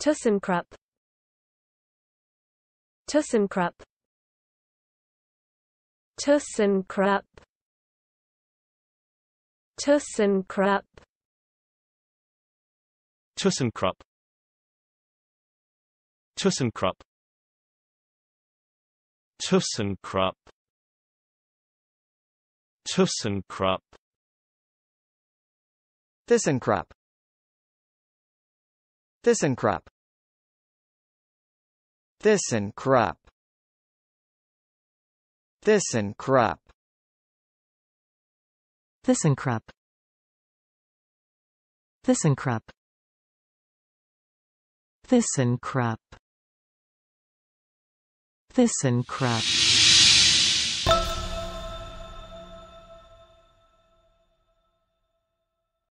Tussenkrupp Tussenkrupp Tussenkrupp Tussenkrupp Tussenkrupp Tussenkrupp Tussenkrupp Tussenkrupp Tussenkrupp Thyssenkrupp Thyssenkrupp Thyssenkrupp Thyssenkrupp Thyssenkrupp Thyssenkrupp Thyssenkrupp